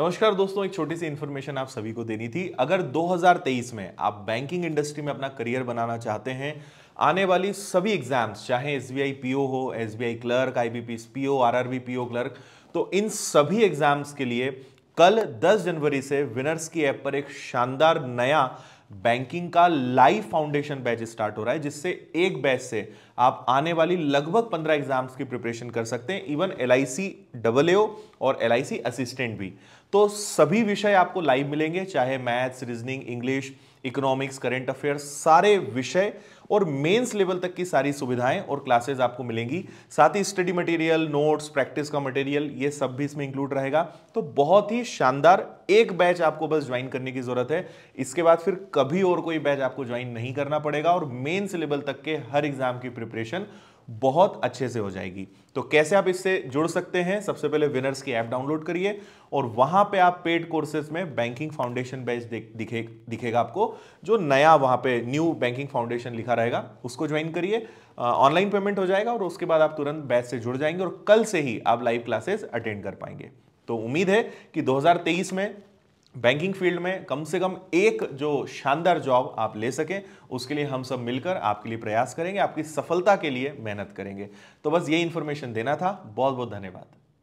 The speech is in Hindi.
नमस्कार दोस्तों एक छोटी सी इन्फॉर्मेशन आप सभी को देनी थी अगर 2023 में आप बैंकिंग इंडस्ट्री में अपना करियर बनाना चाहते हैं आने वाली सभी एग्जाम्स चाहे एस बी पीओ हो S B clerk I B PO RRB PO clerk तो इन सभी एग्जाम्स के लिए कल 10 जनवरी से विनर्स की ऐप पर एक शानदार नया बैंकिंग का लाइव फाउंडेशन बैच स्टार्ट हो रहा है जिससे एक बैच से आप आने वाली लगभग पंद्रह एग्जाम्स की प्रिपरेशन कर सकते हैं even L I C double A और एल असिस्टेंट भी तो सभी विषय आपको लाइव मिलेंगे चाहे maths reasoning English economics current affairs सारे विषय और मेंस लेवल तक की सारी सुविधाएं और क्लासेस आपको मिलेंगी साथ ही स्टडी मटेरियल नोट्स प्रैक्टिस का मटेरियल ये सब भी इसमें इंक्लूड रहेगा तो बहुत ही शानदार एक बैच आपको बस ज्वाइन करने की ज़रूरत है इसके बाद फिर कभी और कोई बैच आपको ज्वाइन नहीं करना पड़ेगा और मेन्स लेवल तक के हर एग्जाम की प्रिपरेशन बहुत अच्छे से हो जाएगी तो कैसे आप इससे जुड़ सकते हैं सबसे पहले विनर्स की ऐप डाउनलोड करिए और वहां पे आप पेड कोर्सेज में बैंकिंग फाउंडेशन बैच दिखे दिखेगा आपको जो नया वहां पे न्यू बैंकिंग फाउंडेशन लिखा रहेगा उसको ज्वाइन करिए ऑनलाइन पेमेंट हो जाएगा और उसके बाद आप तुरंत बैच से जुड़ जाएंगे और कल से ही आप लाइव क्लासेस अटेंड कर पाएंगे तो उम्मीद है कि 2023 में बैंकिंग फील्ड में कम से कम एक जो शानदार जॉब आप ले सकें उसके लिए हम सब मिलकर आपके लिए प्रयास करेंगे आपकी सफलता के लिए मेहनत करेंगे तो बस ये इन्फॉर्मेशन देना था बहुत बहुत धन्यवाद